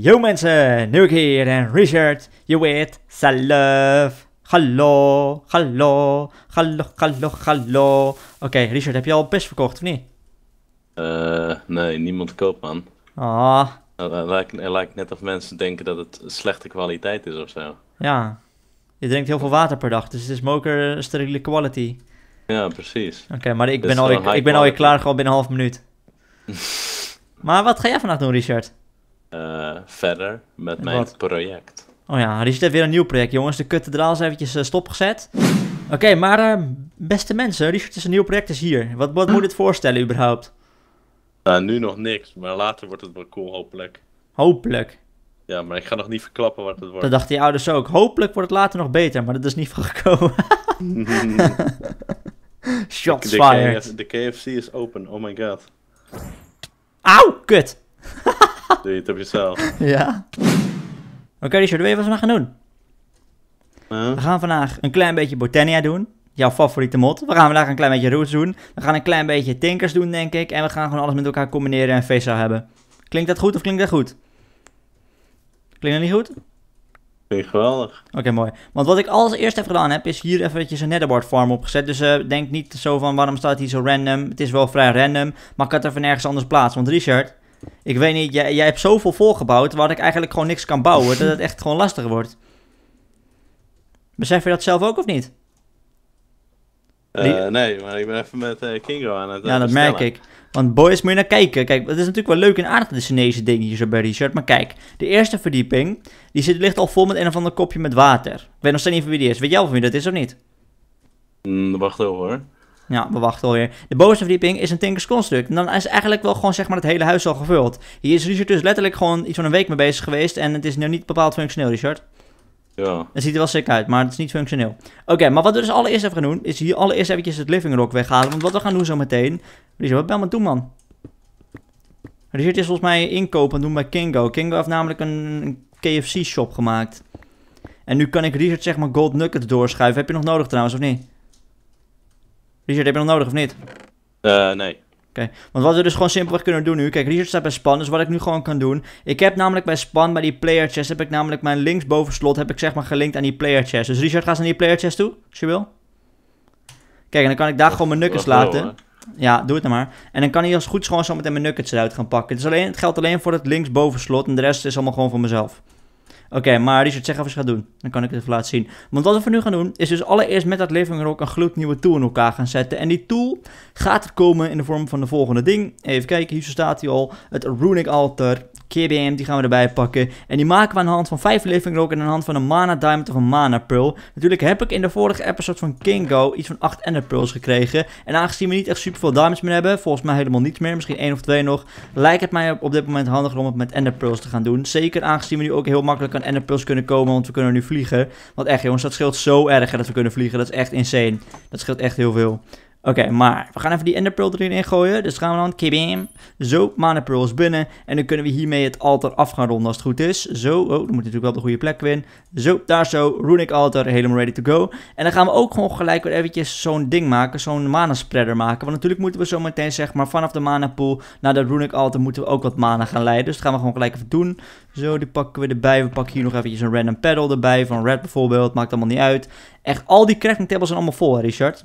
Yo mensen, Nuke hier en Richard, je weet, zelf. Hallo, hallo, hallo, hallo, hallo. Oké, Richard, heb je al best verkocht of niet? Uh, nee, niemand koopt man. Ah. Het lijkt, er lijkt net of mensen denken dat het slechte kwaliteit is of zo. Ja, je drinkt heel veel water per dag, dus het is moker eh, steriele quality. Ja, precies. Oké, maar ik ben, al, ik, ben alweer klaar gewoon binnen een half minuut. maar wat ga jij vandaag doen, Richard? Eh, verder met mijn project. Oh ja, er heeft weer een nieuw project, jongens. De kutte draal is eventjes eh, stopgezet. Oké, maar eh, beste mensen, Richard is een nieuw project is hier. Wat, wat moet dit voorstellen überhaupt? Nou, nu nog niks, maar later wordt het wel cool, hopelijk. Hopelijk? Ja, maar ik ga nog niet verklappen wat het wordt. Dat dachten je ouders ook. Hopelijk wordt het later nog beter, maar dat is niet van gekomen. Shots de, fired. de KFC is open, oh my god. Auw, kut! Doe je het op jezelf. ja. Oké, Richard, weet je wat we gaan doen? We gaan vandaag een klein beetje Botania doen. Jouw favoriete mod. We gaan vandaag een klein beetje Roots doen. We gaan een klein beetje Tinkers doen, denk ik. En we gaan gewoon alles met elkaar combineren en feest hebben. Klinkt dat goed of klinkt dat goed? Klinkt dat niet goed? klinkt geweldig. Oké, mooi. Want wat ik als eerst heb gedaan heb, is hier eventjes een netherboard farm opgezet. Dus eh, denk niet zo van, waarom staat hij zo random? Het is wel vrij random, maar ik had er van nergens anders plaats. Want Richard, ik weet niet, jij, jij hebt zoveel volgebouwd waar ik eigenlijk gewoon niks kan bouwen, dat het echt gewoon lastig wordt. Besef je dat zelf ook of niet? Eh, nee, maar ik ben even met eh, Kingo aan het eh, Ja, dat merk ik. Want boys, moet je naar kijken. Kijk, het is natuurlijk wel leuk en aardig de Chinese dingetjes zo bij Richard. Maar kijk, de eerste verdieping, die zit, ligt al vol met een of ander kopje met water. Ik weet nog steeds niet van wie die is. Weet jij of van wie dat is of niet? Mm, wacht even hoor. Ja, we wachten alweer. De bovenste verdieping is een Tinkers Construct. En dan is eigenlijk wel gewoon zeg maar het hele huis al gevuld. Hier is Richard dus letterlijk gewoon iets van een week mee bezig geweest. En het is nu niet bepaald functioneel, Richard. Ja. Het ziet er wel sick uit, maar het is niet functioneel. Oké, maar wat we dus allereerst even gaan doen, is hier allereerst eventjes het living rock weghalen. Want wat we gaan doen zo meteen... Richard, wat ben je aan het doen, man? Richard is volgens mij inkopen doen bij Kingo. Kingo heeft namelijk een KFC-shop gemaakt. En nu kan ik Richard zeg maar gold nuggets doorschuiven. Heb je nog nodig trouwens, of niet? Richard, heb je nog nodig of niet? Eh, nee. Oké, want wat we dus gewoon simpelweg kunnen doen nu... Kijk, Richard staat bij span, dus wat ik nu gewoon kan doen... Ik heb namelijk bij span, bij die player chest... heb ik namelijk mijn linksboven slot... heb ik zeg maar gelinkt aan die player chest. Dus Richard, ga eens naar die player chest toe, als je wil. Kijk, en dan kan ik daar gewoon mijn nuggets laten. ja, doe het dan maar. En dan kan hij als goed gewoon zo meteen mijn nuggets eruit gaan pakken. Het, alleen, het geldt alleen voor het linksboven slot... en de rest is allemaal gewoon voor mezelf. Oké, maar die maar Richard, zeg even gaat doen. Dan kan ik het even laten zien. Want wat we voor nu gaan doen, is dus allereerst met dat Living Rock een gloednieuwe tool in elkaar gaan zetten. En die tool gaat er komen in de vorm van de volgende ding. Even kijken, hier staat hij al. Het Runic Altar. KBM die gaan we erbij pakken. En die maken we aan de hand van 5 Living Rock en aan de hand van een Mana Diamond of een Mana Pearl. Natuurlijk heb ik in de vorige episode van Go iets van 8 Ender Pearls gekregen. En aangezien we niet echt super veel diamonds meer hebben, volgens mij helemaal niets meer, misschien 1 of 2 nog, lijkt het mij op dit moment handiger om het met Ender Pearls te gaan doen. Zeker aangezien we nu ook heel makkelijk aan Ender Pearls kunnen komen, want we kunnen nu vliegen. Want echt jongens, dat scheelt zo erg dat we kunnen vliegen. Dat is echt insane. Dat scheelt echt heel veel. Oké, maar we gaan even die enderpearl erin ingooien. Dus gaan we dan, kibim. Zo, mana pearl is binnen. En dan kunnen we hiermee het alter af gaan ronden als het goed is. Zo, oh, dan moet natuurlijk wel de goede plek winnen. Zo, daar zo, runic altar, helemaal ready to go. En dan gaan we ook gewoon gelijk weer eventjes zo'n ding maken, zo'n mana spreader maken. Want natuurlijk moeten we zo meteen zeg maar vanaf de mana pool naar de runic altar moeten we ook wat mana gaan leiden. Dus dat gaan we gewoon gelijk even doen. Zo, die pakken we erbij. We pakken hier nog eventjes een random paddle erbij, van red bijvoorbeeld, maakt allemaal niet uit. Echt, al die crafting tables zijn allemaal vol, hè, Richard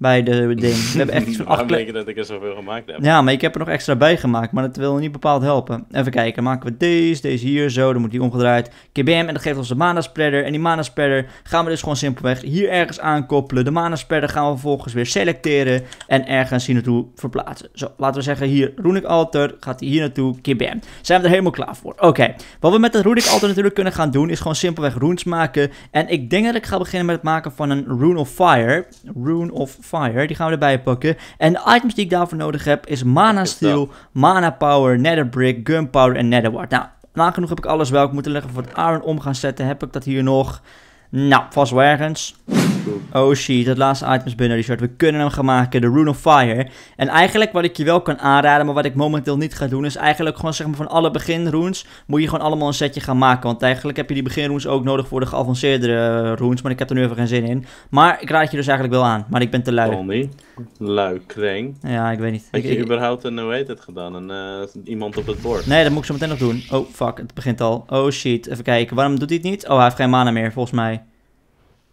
bij de ding. We hebben echt iets van acht dat ik er zoveel gemaakt heb. Ja, maar ik heb er nog extra bij gemaakt, maar dat wil niet bepaald helpen. Even kijken, maken we deze, deze hier, zo, dan moet die omgedraaid. Kibam. en dat geeft ons de mana spreader. En die mana spreader gaan we dus gewoon simpelweg hier ergens aankoppelen. De mana spreader gaan we vervolgens weer selecteren en ergens hier naartoe verplaatsen. Zo, laten we zeggen hier Runic Alter, gaat hij hier naartoe, kibam. Zijn we er helemaal klaar voor? Oké, wat we met dat Runic Alter natuurlijk kunnen gaan doen, is gewoon simpelweg runes maken. En ik denk dat ik ga beginnen met het maken van een Rune of Fire. Rune of Fire Fire. Die gaan we erbij pakken. En de items die ik daarvoor nodig heb is Mana Steel, Mana Power, Nether Brick, Gunpowder en Nether Ward. Nou, nagenoeg heb ik alles wel. Ik moet er leggen voor het Iron om gaan zetten. Heb ik dat hier nog? Nou, vast wel ergens. Oh shit, het laatste item is binnen, Richard. We kunnen hem gaan maken, de Rune of Fire. En eigenlijk wat ik je wel kan aanraden, maar wat ik momenteel niet ga doen, is eigenlijk gewoon zeg maar van alle runes moet je gewoon allemaal een setje gaan maken. Want eigenlijk heb je die runes ook nodig voor de geavanceerdere eh, runes, maar ik heb er nu even geen zin in. Maar ik raad je dus eigenlijk wel aan, maar ik ben te lui. Tommy, lui, kreng. Ja, ik weet niet. Heb je überhaupt een, hoe heet het gedaan? Een, eh, iemand op het bord? Nee, dat moet ik zo meteen nog doen. Oh, fuck, het begint al. Oh shit, even kijken. Waarom doet hij het niet? Oh, hij heeft geen mana meer, volgens mij.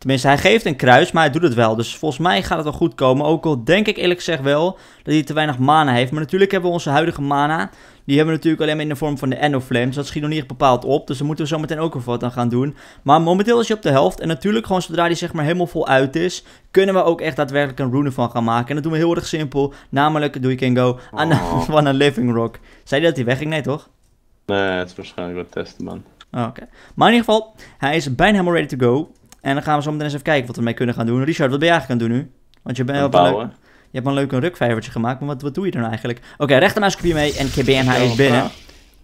Tenminste, hij geeft een kruis, maar hij doet het wel. Dus volgens mij gaat het wel goed komen. Ook al denk ik eerlijk gezegd wel dat hij te weinig mana heeft. Maar natuurlijk hebben we onze huidige mana. Die hebben we natuurlijk alleen maar in de vorm van de flames Dat schiet nog niet bepaald op. Dus daar moeten we zo meteen ook een wat aan gaan doen. Maar momenteel is hij op de helft. En natuurlijk gewoon zodra hij zeg maar helemaal vol uit is. Kunnen we ook echt daadwerkelijk een rune van gaan maken. En dat doen we heel erg simpel. Namelijk, doe je go oh. aan hand van een Living Rock. Zei je dat hij wegging? Nee toch? Nee, het is waarschijnlijk wat testen man. Oh, oké. Maar in ieder geval, hij is bijna helemaal ready to go. En dan gaan we zo meteen eens even kijken wat we ermee kunnen gaan doen. Richard, wat ben je eigenlijk aan het doen nu? Want je bent wel Je hebt een leuk een rukvijvertje gemaakt, maar wat, wat doe je dan nou eigenlijk? Oké, okay, hier mee en KBMH is binnen.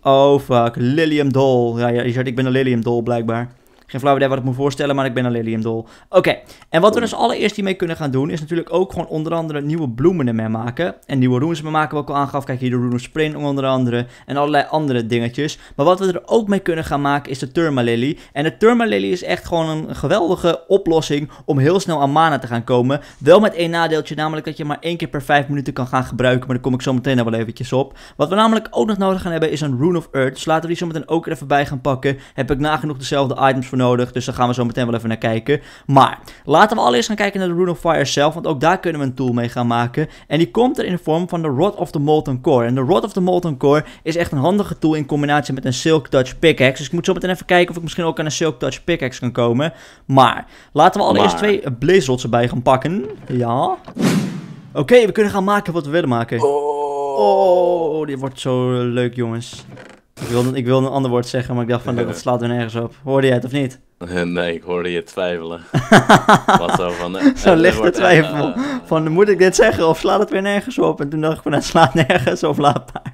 Oh fuck, Lilium Dol. Ja, ja, Richard, ik ben een Lilium Dol blijkbaar. Geen flauw idee wat ik moet voorstellen, maar ik ben een lilium dol. Oké, en wat we dus allereerst hiermee kunnen gaan doen, is natuurlijk ook gewoon onder andere nieuwe bloemen ermee maken. En nieuwe runes ermee maken, wat ik al aangaf. Kijk hier de rune sprint onder andere. En allerlei andere dingetjes. Maar wat we er ook mee kunnen gaan maken, is de Turmalily. En de Turmalily is echt gewoon een geweldige oplossing om heel snel aan mana te gaan komen. Wel met één nadeeltje, namelijk dat je maar één keer per vijf minuten kan gaan gebruiken. Maar daar kom ik zo meteen nog wel eventjes op. Wat we namelijk ook nog nodig gaan hebben, is een Rune of Earth. Dus laten we die zo meteen ook even bij gaan pakken. Heb ik nagenoeg dezelfde items voor nodig nodig. Dus daar gaan we zo meteen wel even naar kijken. Maar laten we allereerst gaan kijken naar de Rune of Fire zelf. Want ook daar kunnen we een tool mee gaan maken. En die komt er in de vorm van de Rod of the Molten Core. En de Rod of the Molten Core is echt een handige tool in combinatie met een Silk Touch Pickaxe. Dus ik moet zo meteen even kijken of ik misschien ook aan een Silk Touch Pickaxe kan komen. Maar laten we allereerst twee Blaze erbij gaan pakken. Ja. Oké, we kunnen gaan maken wat we willen maken. Oh, oh dit wordt zo leuk, jongens. Ik wilde, ik wilde een ander woord zeggen, maar ik dacht van dat slaat weer nergens op. Hoorde jij het of niet? Nee, ik hoorde je twijfelen. Wat zo van... Eh, zo eh, lichte twijfel. Eh, van, moet ik dit zeggen of slaat het weer nergens op? En toen dacht ik van, het slaat nergens op, laat maar.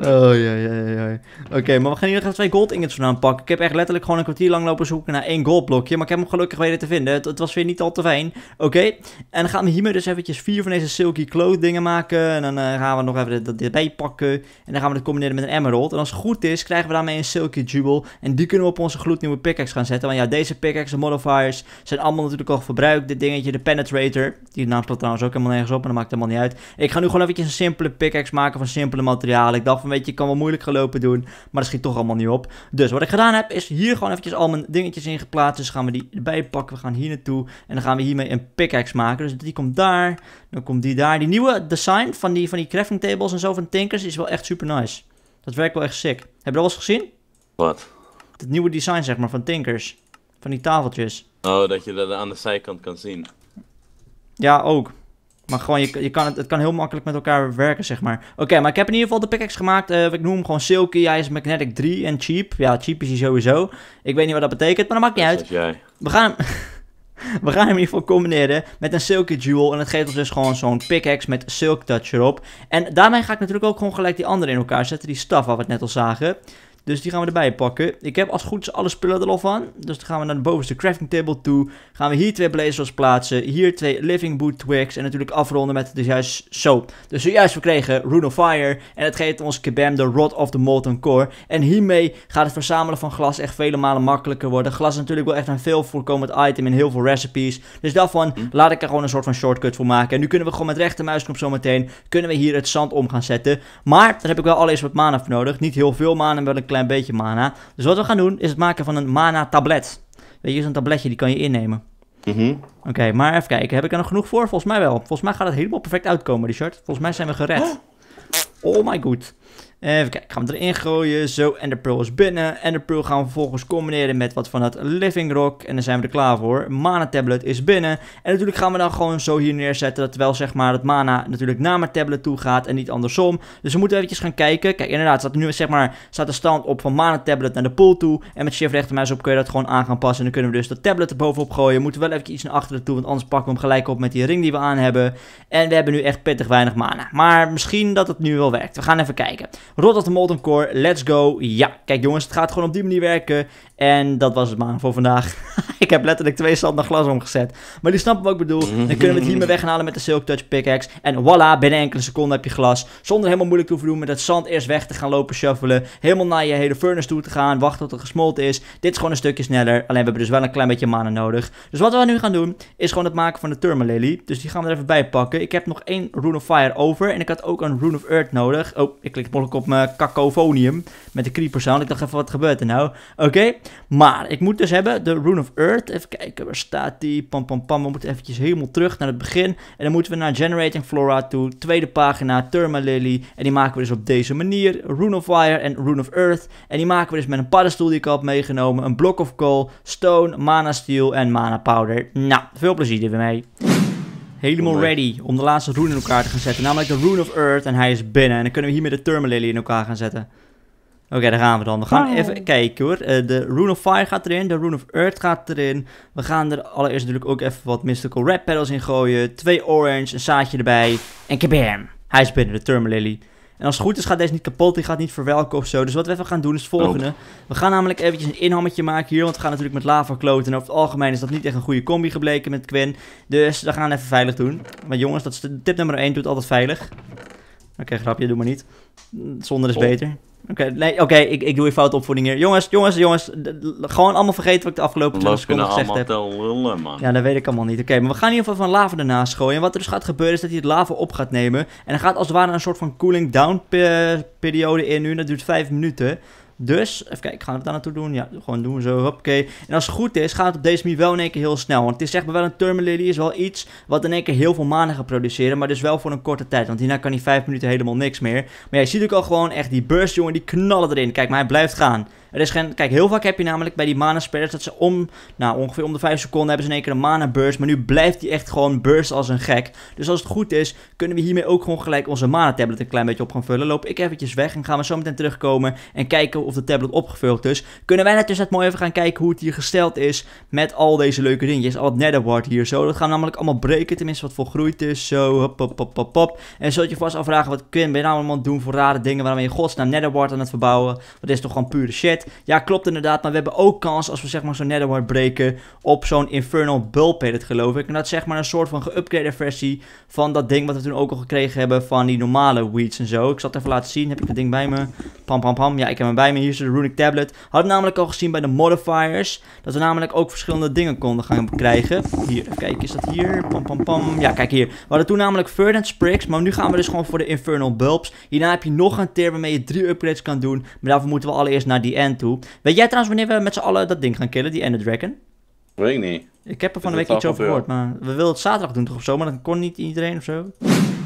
Oh, ja, ja, ja. Oké, maar we gaan hier graag twee gold ingots van pakken. Ik heb echt letterlijk gewoon een kwartier lang lopen zoeken naar één goldblokje. Maar ik heb hem gelukkig weten te vinden. Het, was weer niet al te fijn. Oké, en dan gaan we hiermee dus eventjes vier van deze silky cloth dingen maken. En dan eh, gaan we nog even dat erbij pakken. En dan gaan we dat combineren met een emerald. En als het goed is, krijgen we daarmee een silky jewel. En die kunnen we op onze gloednieuwe pickaxe gaan zetten. Want ja, deze pickaxe modifiers zijn allemaal natuurlijk al verbruikt. Dit dingetje, de penetrator. Die naam staat trouwens ook helemaal nergens op, maar dat maakt helemaal niet uit. Ik ga nu gewoon eventjes een simpele pickaxe maken van simpele materialen ik dacht van, weet je, kan wel moeilijk gelopen doen. Maar dat schiet toch allemaal niet op. Dus wat ik gedaan heb, is hier gewoon eventjes al mijn dingetjes in geplaatst. Dus gaan we die erbij pakken. We gaan hier naartoe. En dan gaan we hiermee een pickaxe maken. Dus die komt daar. Dan komt die daar. Die nieuwe design van die, van die crafting tables en zo van Tinkers is wel echt super nice. Dat werkt wel echt sick. Heb je dat wel eens gezien? Wat? Het nieuwe design, zeg maar, van Tinkers. Van die tafeltjes. Oh, dat je dat aan de zijkant kan zien. Ja, ook. Maar gewoon, je, je kan het, het kan heel makkelijk met elkaar werken, zeg maar. Oké, maar ik heb in ieder geval de pickaxe gemaakt. Uh, ik noem hem gewoon Silky. Hij is Magnetic 3 en Cheap. Ja, Cheap is hij sowieso. Ik weet niet wat dat betekent, maar dat maakt niet uit. We gaan hem... We gaan hem in ieder geval combineren met een Silky Jewel. En het geeft ons dus gewoon zo'n pickaxe met Silk Touch erop. En daarmee ga ik natuurlijk ook gewoon gelijk die andere in elkaar zetten. Die staf waar we het net al zagen. Dus die gaan we erbij pakken. Ik heb als goed alle spullen er al van. Dus dan gaan we naar de bovenste crafting table toe. Gaan we hier twee blazers plaatsen. Hier twee living boot twigs. En natuurlijk afronden met dus juist zo. Dus zojuist we kregen Rune of Fire. En het geeft ons Kebam de Rod of the Molten Core. En hiermee gaat het verzamelen van glas echt vele malen makkelijker worden. Glas is natuurlijk wel echt een veel voorkomend item in heel veel recipes. Dus daarvan mm. laat ik er gewoon een soort van shortcut voor maken. En nu kunnen we gewoon met rechtermuisknop muisknop zometeen... kunnen we hier het zand om gaan zetten. Maar daar heb ik wel alles wat mana voor nodig. Niet heel veel mana, maar wel een klein een beetje mana. Dus wat we gaan doen, is het maken van een mana-tablet. Weet je, zo'n tabletje, die kan je innemen. Mhm. Oké, maar even kijken. Heb ik er nog genoeg voor? Volgens mij wel. Volgens mij gaat het helemaal perfect uitkomen, Richard. Volgens mij zijn we gered. Oh, oh my god. Even kijken, gaan we erin gooien. Zo, en de Pearl is binnen. En de Pearl gaan we vervolgens combineren met wat van dat Living Rock. En dan zijn we er klaar voor. Mana Tablet is binnen. En natuurlijk gaan we dan gewoon zo hier neerzetten. Dat wel zeg maar het mana natuurlijk naar mijn tablet toe gaat en niet andersom. Dus we moeten eventjes gaan kijken. Kijk, inderdaad, staat nu zeg maar staat de stand op van mana tablet naar de pool toe. En met shift rechtermuis op kun je dat gewoon aan gaan passen. En dan kunnen we dus dat tablet erbovenop bovenop gooien. Moeten we wel even iets naar achteren toe, want anders pakken we hem gelijk op met die ring die we aan hebben. En we hebben nu echt pittig weinig mana. Maar misschien dat het nu wel werkt. We gaan even kijken. Rot op de Molten Core, let's go. Ja, kijk jongens, het gaat gewoon op die manier werken. En dat was het maar voor vandaag. ik heb letterlijk twee standen glas omgezet. Maar die snappen wat ik bedoel. Dan kunnen we het hiermee weghalen met de Silk Touch Pickaxe. En voilà, binnen enkele seconden heb je glas. Zonder helemaal moeilijk te hoeven doen met het zand eerst weg te gaan lopen shuffelen. Helemaal naar je hele furnace toe te gaan. Wachten tot het gesmolten is. Dit is gewoon een stukje sneller. Alleen we hebben dus wel een klein beetje manen nodig. Dus wat we nu gaan doen, is gewoon het maken van de Thermalily. Dus die gaan we er even bij pakken. Ik heb nog één Rune of Fire over. En ik had ook een Rune of Earth nodig. Oh, ik klik op op mijn cacophonium met de creeper sound. Ik dacht even, wat gebeurt er nou? Oké, maar ik moet dus hebben de Rune of Earth. Even kijken, waar staat die? Pam, pam, pam. We moeten eventjes helemaal terug naar het begin. En dan moeten we naar Generating Flora toe. Tweede pagina, Thermalily. En die maken we dus op deze manier. Rune of wire en Rune of Earth. En die maken we dus met een paddenstoel die ik had meegenomen. Een block of coal, stone, mana steel en mana powder. Nou, veel plezier ermee. Helemaal ready om de laatste rune in elkaar te gaan zetten. Namelijk de Rune of Earth. En hij is binnen. En dan kunnen we hiermee de Thermalily in elkaar gaan zetten. Oké, daar gaan we dan. We gaan even kijken hoor. Eh, de Rune of Fire gaat erin. De Rune of Earth gaat erin. We gaan er allereerst natuurlijk ook even wat Mystical Red Petals in gooien. Twee Orange, een zaadje erbij. En kabam! Hij is binnen, de Thermalily. En als het goed is gaat deze niet kapot, die gaat niet verwelken of zo. Dus wat we even gaan doen is het volgende. We gaan namelijk eventjes een inhammetje maken hier, want we gaan natuurlijk met lava kloten. En over het algemeen is dat niet echt een goede combi gebleken met Quinn. Dus we gaan even veilig doen. Maar jongens, dat is tip nummer 1, het altijd veilig. Oké, okay, grapje, doe maar niet. Zonder is beter. Oké, nee, oké, ik, ik doe je fout opvoeding hier. Jongens, jongens, jongens, gewoon allemaal vergeten wat ik de afgelopen 20 seconden gezegd heb. Lullen, man. Ja, dat weet ik allemaal niet. Oké, maar we gaan in ieder geval van lava ernaast gooien. En wat er dus gaat gebeuren is dat hij het lava op gaat nemen. En er gaat als het ware een soort van cooling down periode in nu. dat duurt 5 minuten. Dus, even kijken, gaan we daar naartoe doen? Ja, gewoon doen zo, hoppakee. En als het goed is, gaat het op deze manier wel in één keer heel snel. Want het is zeg maar wel een Termalily, is wel iets wat in één keer heel veel manen gaat produceren. Maar dus wel voor een korte tijd, want hierna kan hij 5 minuten helemaal niks meer. Maar ja, je ziet ook al gewoon echt die burst, jongen, die knallen erin. Kijk, maar hij blijft gaan. Er is geen, kijk, heel vaak heb je namelijk bij die mana spellers dat ze om, nou ongeveer om de 5 seconden hebben ze in één keer een mana burst. Maar nu blijft die echt gewoon burst als een gek. Dus als het goed is, kunnen we hiermee ook gewoon gelijk onze mana tablet een klein beetje op gaan vullen. Loop ik eventjes weg en gaan we zo meteen terugkomen en kijken of de tablet opgevuld is, kunnen wij net dus net mooi even gaan kijken hoe het hier gesteld is met al deze leuke dingetjes. Al het netherward hier zo, dat gaan we namelijk allemaal breken, tenminste wat volgroeid is, zo, hop, hop, hop, hop, hop. En zult je vast afvragen, wat kun je nou allemaal doen voor rare dingen waarmee je godsnaam netherward aan het verbouwen? Dat is toch gewoon pure shit? Ja, klopt inderdaad, maar we hebben ook kans als we zeg maar zo'n netherward breken op zo'n infernal bulb het geloof ik. En dat is zeg maar een soort van geüpgrade versie van dat ding wat we toen ook al gekregen hebben van die normale weeds en zo. Ik zal het even laten zien, heb ik het ding bij me? Pam, pam, pam. Ja, ik heb hem bij me hier is de Runic Tablet. Had namelijk al gezien bij de modifiers. Dat we namelijk ook verschillende dingen konden gaan krijgen. Hier, kijk is dat hier? Pam, pam, pam. Ja, kijk hier. We hadden toen namelijk Ferdinand Sprigs. Maar nu gaan we dus gewoon voor de Infernal Bulbs. Hierna heb je nog een tier waarmee je drie upgrades kan doen. Maar daarvoor moeten we allereerst naar die end toe. Weet jij trouwens wanneer we met z'n allen dat ding gaan killen, die Ender Dragon? Weet ik niet. Ik heb er van de week iets over gehoord, maar we wilden het zaterdag doen toch of zo, maar dat kon niet iedereen of zo.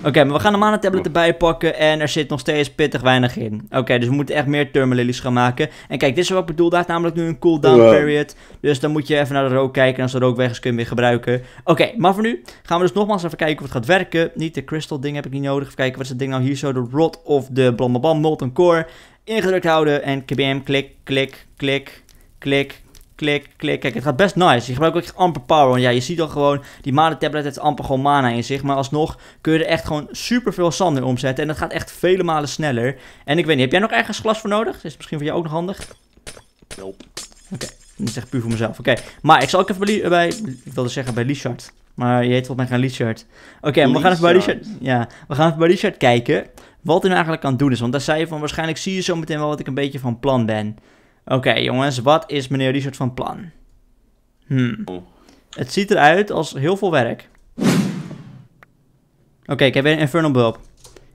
Oké, maar we gaan de mana tablet erbij pakken en er zit nog steeds pittig weinig in. Oké, dus we moeten echt meer turmalilies gaan maken. En kijk, dit is wat ik bedoel, daar namelijk nu een cooldown period. Dus dan moet je even naar de rook kijken en als de rook weg is kun weer gebruiken. Oké, maar voor nu gaan we dus nogmaals even kijken of het gaat werken. Niet de crystal ding heb ik niet nodig. Even kijken, wat is het ding nou hier zo? De rot of de blablabla molten core. Ingedrukt houden en kbm, klik, klik, klik, klik, Klik, klik, kijk, het gaat best nice. Je gebruikt ook echt amper power. Want ja, je ziet al gewoon, die mana tablet heeft amper gewoon mana in zich. Maar alsnog kun je er echt gewoon super veel sand in omzetten. En dat gaat echt vele malen sneller. En ik weet niet, heb jij nog ergens glas voor nodig? Is misschien voor jou ook nog handig? Nope. Oké, dat is echt puur voor mezelf. Oké, maar ik zal ook even bij, eh, bij ik wilde zeggen bij Lichard. Maar je heet volgens mij geen Lichard. Oké, we gaan even bij Lichard, ja, we gaan even bij Lichard kijken wat hij nou eigenlijk aan doen is. Want daar zei je van, waarschijnlijk zie je zo meteen wel wat ik een beetje van plan ben. Oké jongens, wat is meneer Richard van plan? Hmm. Het ziet eruit als heel veel werk. Oké, ik heb weer een Infernal Bulb.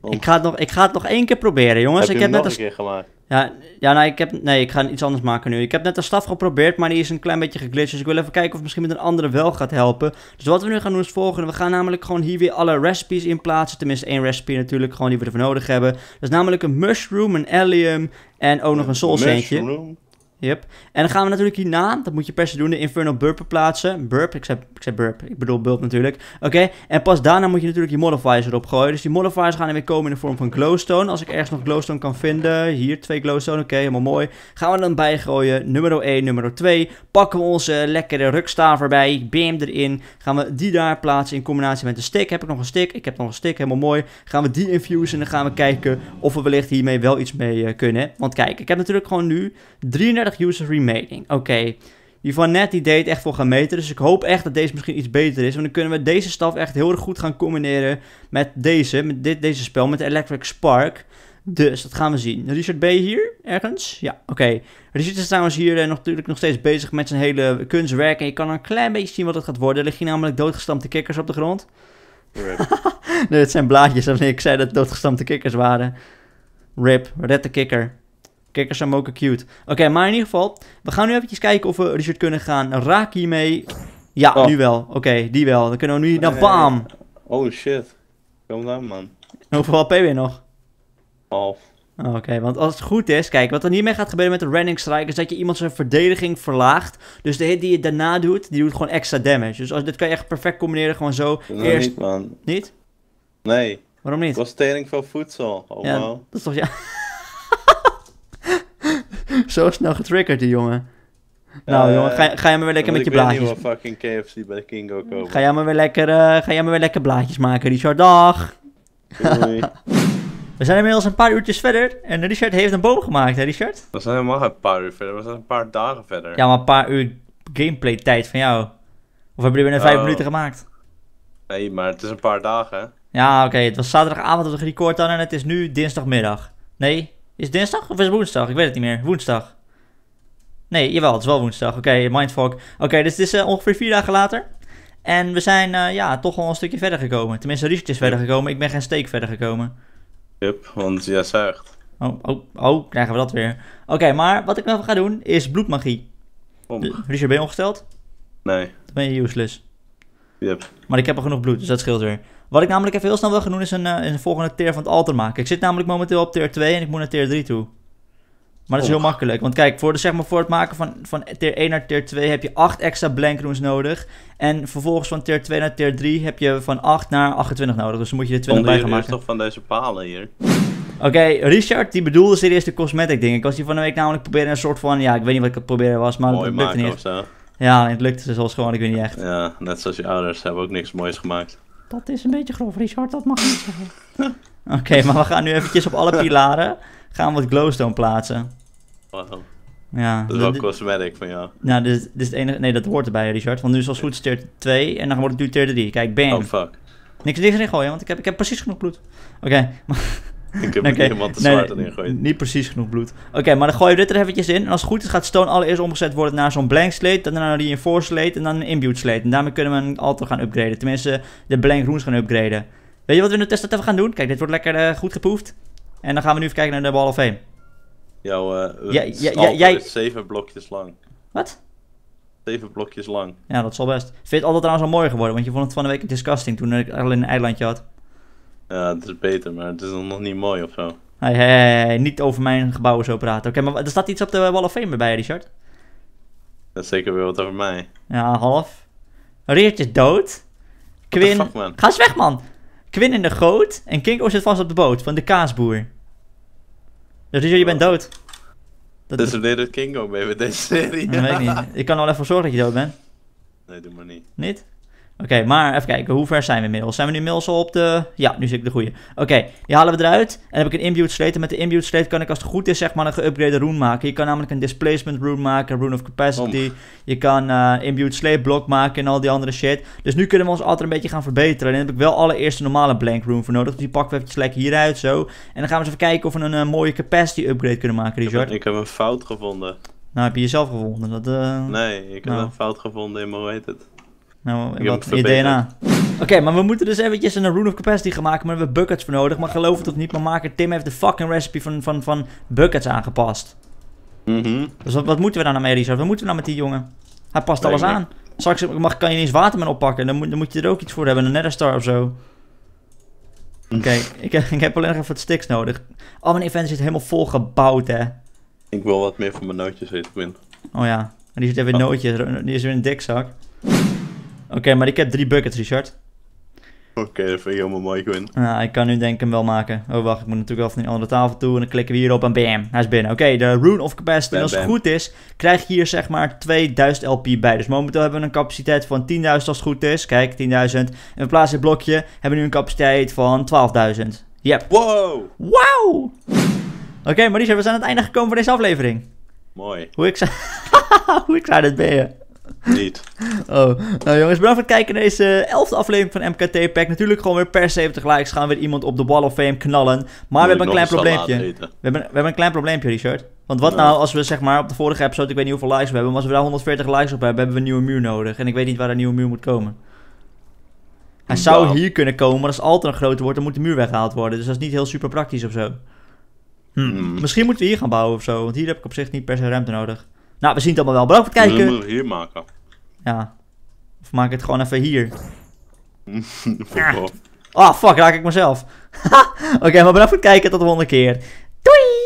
Oh. Ik, ga het nog, ik ga het nog één keer proberen, jongens. Heb ik je heb net een keer gemaakt? Ja, ja, nou, ik heb... Nee, ik ga iets anders maken nu. Ik heb net een staf geprobeerd, maar die is een klein beetje geglitcht. Dus ik wil even kijken of misschien met een andere wel gaat helpen. Dus wat we nu gaan doen is het volgende. We gaan namelijk gewoon hier weer alle recipes in plaatsen. Tenminste, één recipe natuurlijk, gewoon die we ervoor nodig hebben. Dat is namelijk een mushroom, een allium en ook nog een soul Mushroom? Yep. En dan gaan we natuurlijk hierna, dat moet je per se doen, de infernal Burp plaatsen. Burp, ik zei, ik zei Burp, ik bedoel Bulb natuurlijk. Oké, en pas daarna moet je natuurlijk je modifiers erop gooien. Dus die modifiers gaan er weer komen in de vorm van glowstone. Als ik ergens nog glowstone kan vinden, hier twee glowstone, oké, helemaal mooi. Gaan we dan bijgooien, nummer 1, nummer 2. Pakken we onze lekkere rukstaaf erbij, bam erin. Gaan we die daar plaatsen in combinatie met de stick. Heb ik nog een stick? Ik heb nog een stick, helemaal mooi. Gaan we die infusen en dan gaan we kijken of we wellicht hiermee wel iets mee eh, kunnen. Want kijk, ik heb natuurlijk gewoon nu 33 Use users remaining. Oké. Okay. Die van net die deed echt voor gaan meten. Dus ik hoop echt dat deze misschien iets beter is. Want dan kunnen we deze staf echt heel erg goed gaan combineren met deze. Met dit, deze spel, met Electric Spark. Dus dat gaan we zien. Richard B. hier ergens? Ja, oké. Okay. Richard is trouwens hier uh, eh, nog, natuurlijk nog steeds bezig met zijn hele kunstwerk. En je kan een klein beetje zien wat het gaat worden. Er liggen namelijk doodgestampte kikkers op de grond. Rip. nee, het zijn blaadjes. Ik zei dat het doodgestampte kikkers waren. Rip, red de kikker. Kijkers zijn ook cute. Oké, maar in ieder geval, we gaan nu eventjes kijken of we Richard kunnen gaan raak mee? Ja, oh. nu wel. Oké, die wel. Dan kunnen we nu naar BAM. Oh shit. Kom dan, man. Hoeveel HP weer nog? Half. Oh, oké, want als het goed is, kijk, wat er hiermee gaat gebeuren met de running strike is dat je iemand zijn verdediging verlaagt. Dus de hit die je daarna doet, die doet gewoon extra damage. Dus als, dit kan je echt perfect combineren, gewoon zo. Nee Eerst... Niet, man. Niet? Nee. Waarom niet? Kostering van voedsel. Oh, ja, wow. dat is toch ja. Zo snel getriggerd, die jongen. Nou, eh, jongen, ga, ga jij me weer lekker met eh, je blaadjes. Ik wil een nieuwe fucking KFC bij Kingo kopen. Ga jij me weer lekker, ga jij me weer lekker blaadjes maken, Richard. Dag! Doei. We zijn inmiddels een paar uurtjes verder en Richard heeft een boom gemaakt, hè Richard? We zijn helemaal een paar uur verder, we zijn een paar dagen verder. Ja, maar een paar uur gameplay tijd van jou. Of hebben jullie binnen vijf oh. minuten gemaakt? Nee, maar het is een paar dagen. Ja, oké, het was zaterdagavond dat we gerecord hadden en het is nu dinsdagmiddag. Nee, is het dinsdag of is het woensdag? Ik weet het niet meer. Woensdag. Nee, jawel, het is wel woensdag. Oké, mindfuck. Oké, dus het is eh, ongeveer vier dagen later. En we zijn eh, ja, toch wel een stukje verder gekomen. Tenminste, Richard is verder gekomen. Ik ben geen steek verder gekomen. Yep, want jij zuigt. Oh, oh, oh, krijgen we dat weer. Oké, maar wat ik nog ga doen is bloedmagie. Om. Eh, ben je ongesteld? Nee. Dan ben je useless. Yep. Maar ik heb al genoeg bloed, dus dat scheelt weer. Wat ik namelijk even heel snel wil gaan doen is een, eh, een volgende tier van het alter maken. Ik zit namelijk momenteel op tier 2 en ik moet naar tier 3 toe. Maar dat is heel makkelijk. Want kijk, voor, de, zeg maar, voor het maken van, van tier 1 naar tier 2 heb je 8 extra blank rooms nodig. En vervolgens van tier 2 naar tier 3 heb je van 8 naar 28 nodig. Dus dan moet je er 20 bij gaan maken. toch van deze palen hier. Oké, Richard die bedoelde serieus de cosmetic ding. Ik was hier van de week namelijk proberen een soort van... Ja, ik weet niet wat ik het proberen was, maar het lukte niet. Ja, het lukte dus zoals gewoon, ik weet niet echt. Ja, net zoals je ouders hebben ook niks moois gemaakt dat is een beetje grof, Richard. Dat mag niet zijn. Oké, maar we gaan nu eventjes op alle pilaren gaan we glowstone plaatsen. Wow. Ja, dat is wel cosmetic van jou. Nou, dit, is, dit is het enige... Nee, dat hoort erbij, Richard. Want nu is als goed tier 2 en dan wordt het nu tier 3. Kijk, bam. Oh, fuck. Niks, niks erin gooien, want ik heb, ik heb precies genoeg bloed. Oké, maar... Ik heb okay. niet helemaal te zwaar erin gegooid. Niet precies genoeg bloed. Oké, maar dan gooi je dit er eventjes in. En als het goed is gaat stone allereerst omgezet worden naar zo'n blank slate. Dan naar een voor slate en dan een imbued slate. En daarmee kunnen we een alto gaan upgraden. Tenminste, de blank runes gaan upgraden. Weet je wat we in de test even gaan doen? Kijk, dit wordt lekker eh, goed geproefd. En dan gaan we nu even kijken naar de Ball of Fame. Jouw uh, ja, ja, ja, jij... is zeven blokjes lang. Wat? Zeven blokjes lang. Ja, dat zal best. Vind je het altijd trouwens al mooi geworden? Want je vond het van de week disgusting toen ik alleen een eilandje had. Ja, het is beter, maar het is nog niet mooi of zo. Hey, hey, hey, niet over mijn gebouwen zo praten. Oké, maar er staat iets op de Wall of Fame bij, Richard. Dat is zeker weer wat over mij. Ja, half. Richard dood. Quinn... Ga eens weg, man. Quinn in de goot en Kingo zit vast op de boot van de kaasboer. Dus Richard, je bent dood. Dat dus is... deed het Kinko mee met deze serie. ik niet. kan al even zorgen dat je dood bent. Nee, doe maar niet. Niet? Oké, maar even kijken, hoe ver zijn we inmiddels? Zijn we nu inmiddels al op de... Ja, nu zit ik de goede. Oké, die halen we eruit. En heb ik een imbued slate. En met de imbued slate kan ik als het goed is, zeg maar, een geüpgrade rune maken. Je kan namelijk een displacement rune maken, rune of capacity. Je kan imbued eh, inbuild slate blok maken en al die andere shit. Dus nu kunnen we ons altijd een beetje gaan verbeteren. En dan heb ik wel allereerst een normale blank rune voor nodig. Dus die pakken we even lekker hieruit, zo. En dan gaan we eens even kijken of we een eh, mooie capacity upgrade kunnen maken, Richard. Ik heb, een, fout gevonden. Nou, heb je jezelf gevonden? Dat, eh, Nee, ik heb nou. een fout gevonden in, hoe heet het? Nou, je DNA. Oké, maar we moeten dus eventjes een rune of capacity gaan maken, maar we hebben buckets voor nodig. Maar geloof het of niet, maar maker Tim heeft de fucking recipe van, van, van buckets aangepast. Mhm. Dus wat, wat, moeten we daar nou mee, Richard? Wat moeten we nou met die jongen? Hij past alles aan. Straks mag, kan je ineens waterman oppakken, dan moet, dan moet je er ook iets voor hebben, een netterstar of zo. Hm. Oké, ik, ik, heb alleen nog even wat sticks nodig. Al mijn event zit helemaal vol gebouwd, hè. Ik wil wat meer van mijn nootjes eten, Win. Oh ja, en die zit even in oh. nootjes, die is weer in een dikzak. Oké, maar ik heb drie buckets, Richard. Oké, dat vind ik helemaal mooi gewin. Nou, ik kan nu denk ik hem wel maken. Oh, wacht, ik moet natuurlijk af naar de andere tafel toe. En dan klikken we hierop en bam, hij is binnen. Oké, de Rune of Capacity. En als het goed is, krijg je hier zeg maar 2000 LP bij. Dus momenteel hebben we een capaciteit van 10.000 als het goed is. Kijk, 10.000. En we plaatsen het blokje, hebben we nu een capaciteit van 12.000. Yep. Wow! Wow! Oké, okay, Marisha, we zijn aan het einde gekomen van deze aflevering. Mooi. Hoe ik zou. Hoe ik dit ben niet. Oh, nou jongens, bedankt voor het kijken naar deze elfde aflevering van MKT Pack. Natuurlijk gewoon weer per 70 likes gaan weer iemand op de Wall of Fame knallen. Maar we hebben een klein probleempje. We hebben, we hebben een klein probleempje, Richard. Want wat nou als we zeg maar op de vorige episode, ik weet niet hoeveel likes we hebben, maar als we daar 140 likes op hebben, hebben we een nieuwe muur nodig. En ik weet niet waar een nieuwe muur moet komen. Hij zou hier kunnen komen, maar als het een groot wordt, dan moet de muur weggehaald worden. Dus dat is niet heel super praktisch of zo. Hm. hm. Misschien moeten we hier gaan bouwen of zo, want hier heb ik op zich niet per se ruimte nodig. Nou, we zien het allemaal wel. Bedankt voor het kijken. We hier maken. Ja. Of maak het gewoon even hier. Ah, oh, fuck, raak ik mezelf. Oké, maar bedankt voor het kijken. Tot de volgende keer. Doei!